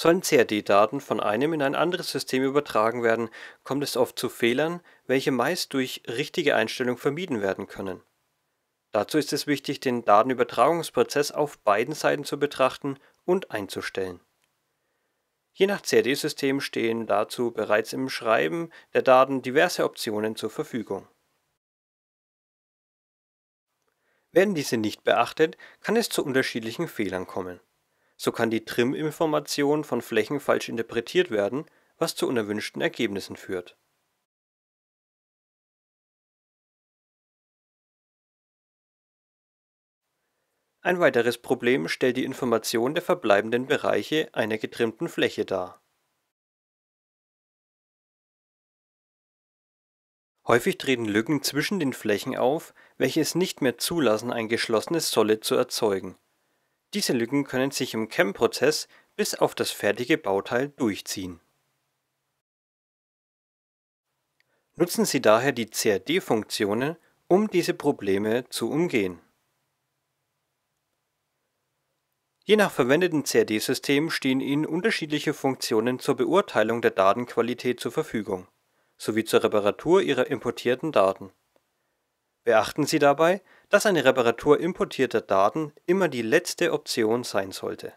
Sollen CAD-Daten von einem in ein anderes System übertragen werden, kommt es oft zu Fehlern, welche meist durch richtige Einstellung vermieden werden können. Dazu ist es wichtig, den Datenübertragungsprozess auf beiden Seiten zu betrachten und einzustellen. Je nach CAD-System stehen dazu bereits im Schreiben der Daten diverse Optionen zur Verfügung. Werden diese nicht beachtet, kann es zu unterschiedlichen Fehlern kommen. So kann die Trim-Information von Flächen falsch interpretiert werden, was zu unerwünschten Ergebnissen führt Ein weiteres Problem stellt die Information der verbleibenden Bereiche einer getrimmten Fläche dar. Häufig treten Lücken zwischen den Flächen auf, welche es nicht mehr zulassen ein geschlossenes Solid zu erzeugen diese Lücken können sich im CAM-Prozess bis auf das fertige Bauteil durchziehen. Nutzen Sie daher die CAD-Funktionen, um diese Probleme zu umgehen. Je nach verwendeten CAD-System stehen Ihnen unterschiedliche Funktionen zur Beurteilung der Datenqualität zur Verfügung, sowie zur Reparatur Ihrer importierten Daten. Beachten Sie dabei, dass eine Reparatur importierter Daten immer die letzte Option sein sollte.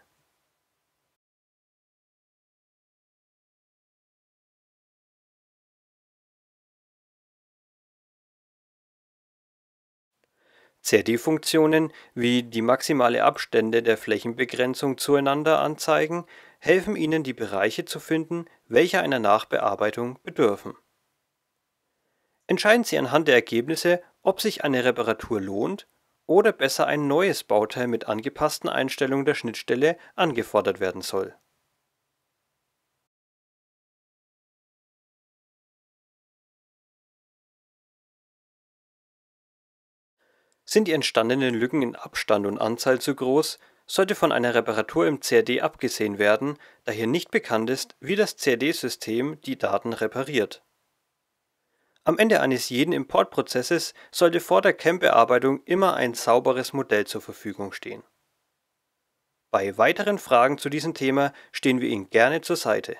CAD-Funktionen wie die maximale Abstände der Flächenbegrenzung zueinander anzeigen, helfen Ihnen die Bereiche zu finden, welche einer Nachbearbeitung bedürfen Entscheiden Sie anhand der Ergebnisse, ob sich eine Reparatur lohnt oder besser ein neues Bauteil mit angepassten Einstellungen der Schnittstelle angefordert werden soll Sind die entstandenen Lücken in Abstand und Anzahl zu groß, sollte von einer Reparatur im CAD abgesehen werden, da hier nicht bekannt ist, wie das CAD-System die Daten repariert am Ende eines jeden Importprozesses sollte vor der CAM-Bearbeitung immer ein sauberes Modell zur Verfügung stehen. Bei weiteren Fragen zu diesem Thema stehen wir Ihnen gerne zur Seite.